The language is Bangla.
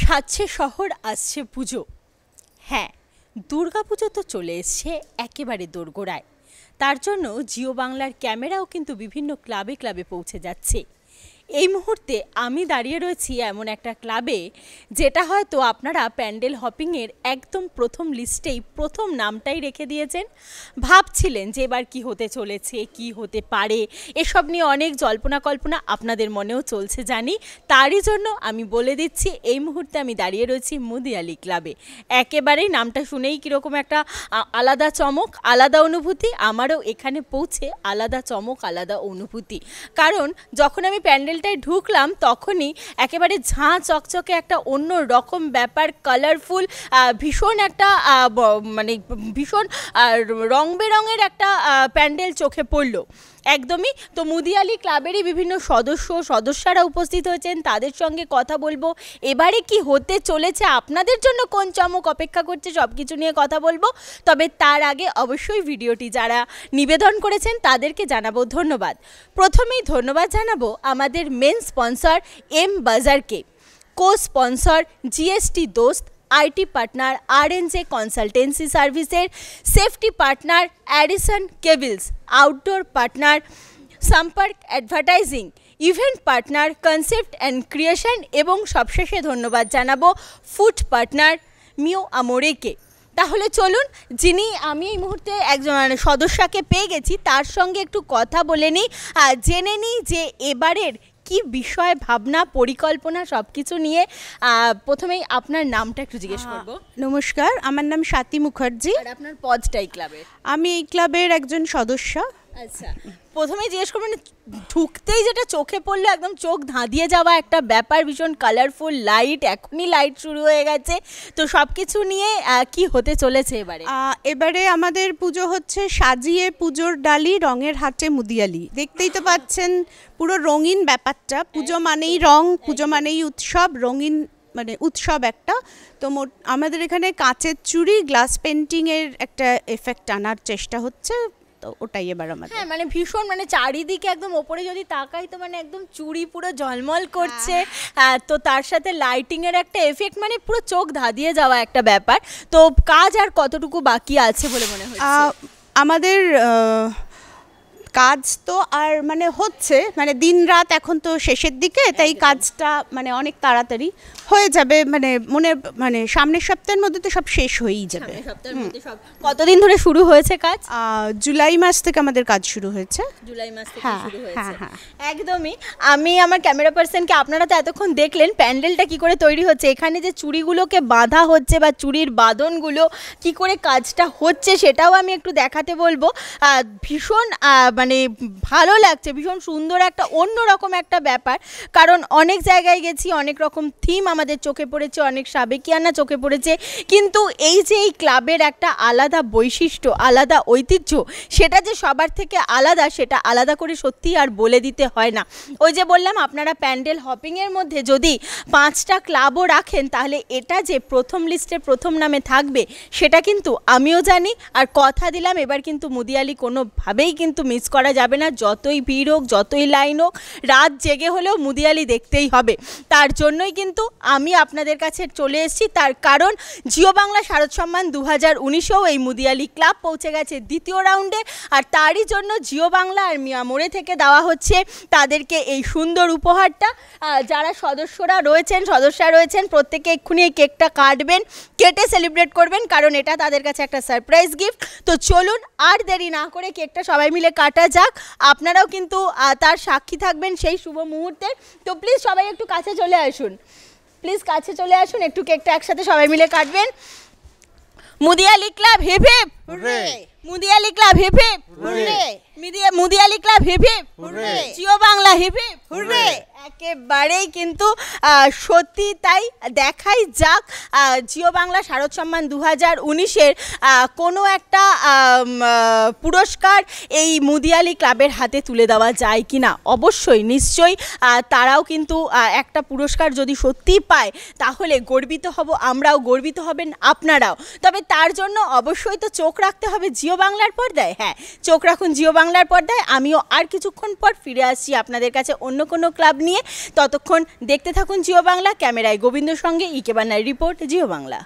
সাতছে শহর আসছে পুজো হ্যাঁ পুজো তো চলে এসছে একেবারে দোরগোড়ায় তার জন্য জিও বাংলার ক্যামেরাও কিন্তু বিভিন্ন ক্লাবে ক্লাবে পৌঁছে যাচ্ছে এই মুহূর্তে আমি দাঁড়িয়ে রয়েছি এমন একটা ক্লাবে যেটা হয়তো আপনারা প্যান্ডেল হপিংয়ের একদম প্রথম লিস্টেই প্রথম নামটাই রেখে দিয়েছেন ভাবছিলেন যে এবার কী হতে চলেছে কি হতে পারে এসব নিয়ে অনেক জল্পনা কল্পনা আপনাদের মনেও চলছে জানি তারই জন্য আমি বলে দিচ্ছি এই মুহূর্তে আমি দাঁড়িয়ে রয়েছি মুদিয়ালি ক্লাবে একেবারেই নামটা শুনেই কীরকম একটা আলাদা চমক আলাদা অনুভূতি আমারও এখানে পৌঁছে আলাদা চমক আলাদা অনুভূতি কারণ যখন আমি প্যান্ডেল প্যান্ডেলটায় ঢুকলাম তখনই একেবারে ঝাঁ চকচকে একটা অন্য রকম ব্যাপার কালারফুল ভীষণ একটা মানে ভীষণ রং বেরঙের একটা প্যান্ডেল চোখে পড়লো একদমই তো মুদিয়ালি ক্লাবেরই বিভিন্ন সদস্য সদস্যরা উপস্থিত হয়েছেন তাদের সঙ্গে কথা বলবো এবারে কি হতে চলেছে আপনাদের জন্য কোন চমক অপেক্ষা করছে সব কিছু নিয়ে কথা বলবো তবে তার আগে অবশ্যই ভিডিওটি যারা নিবেদন করেছেন তাদেরকে জানাবো ধন্যবাদ প্রথমেই ধন্যবাদ জানাবো আমাদের মেন স্পন্সর এম বাজারকে কো স্পন্সর জিএসটি দোস্ত আইটি পার্টনার আর এনজে কনসালটেন্সি সার্ভিসের safety partner Addison cables outdoor partner সম্পর্ক advertising event partner concept and creation এবং সবশেষে ধন্যবাদ জানাবো ফুড পার্টনার মিও আমোরেকে তাহলে চলুন যিনি আমি এই মুহূর্তে একজন মানে সদস্যকে পেয়ে গেছি তার সঙ্গে একটু কথা বলে নিই জেনে নিই যে এবারের কি বিষয় ভাবনা পরিকল্পনা সব কিছু নিয়ে প্রথমেই আপনার নামটা একটু জিজ্ঞেস হ্যাঁ, করব নমস্কার আমার নাম স্বাতী মুখার্জি আর আপনার পদটা এই ক্লাবের আমি এই ক্লাবের একজন সদস্য আচ্ছা প্রথমে জিজ্ঞেস করবেন ঢুকতেই যেটা চোখে পড়লো একদম চোখ ধাঁধিয়ে যাওয়া একটা ব্যাপার ভীষণ কালারফুল লাইট এখনই লাইট শুরু হয়ে গেছে তো সব কিছু নিয়ে কি হতে চলেছে এবারে এবারে আমাদের পুজো হচ্ছে সাজিয়ে পুজোর ডালি রঙের হাটে মুদিয়ালি দেখতেই তো পাচ্ছেন পুরো রঙিন ব্যাপারটা পুজো মানেই রং পুজো মানেই উৎসব রঙিন মানে উৎসব একটা তো মোট আমাদের এখানে কাঁচের চুড়ি গ্লাস পেন্টিংয়ের একটা এফেক্ট আনার চেষ্টা হচ্ছে তো ওটাই এবার আমাদের হ্যাঁ মানে ভীষণ মানে চারিদিকে একদম ওপরে যদি তাকাই তো মানে একদম চুড়ি পুরো জলমল হ্যাঁ। করছে হ্যাঁ, তো তার সাথে লাইটিংয়ের একটা এফেক্ট মানে পুরো চোখ ধাঁধিয়ে যাওয়া একটা ব্যাপার তো কাজ আর কতটুকু বাকি আছে বলে মনে হয় আমাদের কাজ তো আর মানে হচ্ছে মানে দিন রাত এখন তো শেষের দিকে তাই কাজটা মানে অনেক তাড়াতাড়ি হয়ে যাবে মানে মনে মানে সামনের সপ্তাহের মধ্যে তো সব শেষ হয়েই যাবে কতদিন ধরে শুরু হয়েছে কাজ জুলাই মাস থেকে আমাদের কাজ শুরু হয়েছে জুলাই মাস থেকে হ্যাঁ, শুরু হ্যাঁ, হয়েছে হ্যাঁ। একদমই আমি আমার ক্যামেরা পার্সনকে আপনারা তো এতক্ষণ দেখলেন প্যান্ডেলটা কি করে তৈরি হচ্ছে এখানে যে চুড়িগুলোকে বাঁধা হচ্ছে বা চুড়ির বাঁধনগুলো কি করে কাজটা হচ্ছে সেটাও আমি একটু দেখাতে বলবো ভীষণ মানে মানে ভালো লাগছে ভীষণ সুন্দর একটা অন্য রকম একটা ব্যাপার কারণ অনেক জায়গায় গেছি অনেক রকম থিম আমাদের চোখে পড়েছে অনেক সাবেকিয়ানা চোখে পড়েছে কিন্তু এই যে এই ক্লাবের একটা আলাদা বৈশিষ্ট্য আলাদা ঐতিহ্য সেটা যে সবার থেকে আলাদা সেটা আলাদা করে সত্যি আর বলে দিতে হয় না ওই যে বললাম আপনারা প্যান্ডেল হপিংয়ের মধ্যে যদি পাঁচটা ক্লাবও রাখেন তাহলে এটা যে প্রথম লিস্টে প্রথম নামে থাকবে সেটা কিন্তু আমিও জানি আর কথা দিলাম এবার কিন্তু মুদিয়ালি কোনোভাবেই কিন্তু মিস করা যাবে না যতই ভিড় হোক যতই লাইন হোক রাত জেগে হলেও মুদিয়ালি দেখতেই হবে তার জন্যই কিন্তু আমি আপনাদের কাছে চলে এসেছি তার কারণ জিও বাংলা শারদ সম্মান দু হাজার উনিশেও এই মুদিয়ালি ক্লাব পৌঁছে গেছে দ্বিতীয় রাউন্ডে আর তারই জন্য জিও বাংলা আর মিয়ামোড়ে থেকে দেওয়া হচ্ছে তাদেরকে এই সুন্দর উপহারটা যারা সদস্যরা রয়েছেন সদস্যরা রয়েছেন প্রত্যেকে এক্ষুনি এই কেকটা কাটবেন কেটে সেলিব্রেট করবেন কারণ এটা তাদের কাছে একটা সারপ্রাইজ গিফট তো চলুন আর দেরি না করে কেকটা সবাই মিলে কাটা করা যাক আপনারাও কিন্তু তার সাক্ষী থাকবেন সেই শুভ মুহূর্তে তো প্লিজ সবাই একটু কাছে চলে আসুন প্লিজ কাছে চলে আসুন একটু কেকটা একসাথে সবাই মিলে কাটবেন Mudiali club hip hip Mudiali club hip hip Mudiali club hip hip চিও বাংলা হিপ হিপ একেবারেই কিন্তু সত্যি তাই দেখাই যাক জিও বাংলা শারদ সম্মান দু হাজার উনিশের কোনো একটা পুরস্কার এই মুদিয়ালি ক্লাবের হাতে তুলে দেওয়া যায় কি না অবশ্যই নিশ্চয়ই তারাও কিন্তু একটা পুরস্কার যদি সত্যিই পায় তাহলে গর্বিত হব আমরাও গর্বিত হবেন আপনারাও তবে তার জন্য অবশ্যই তো চোখ রাখতে হবে জিও বাংলার পর্দায় হ্যাঁ চোখ রাখুন জিও বাংলার পর্দায় আমিও আর কিছুক্ষণ পর ফিরে আসছি আপনাদের কাছে অন্য কোনো ক্লাব নিয়ে নিয়ে ততক্ষণ দেখতে থাকুন জিও বাংলা ক্যামেরায় গোবিন্দ সঙ্গে ইকেবান্নার রিপোর্ট জিও বাংলা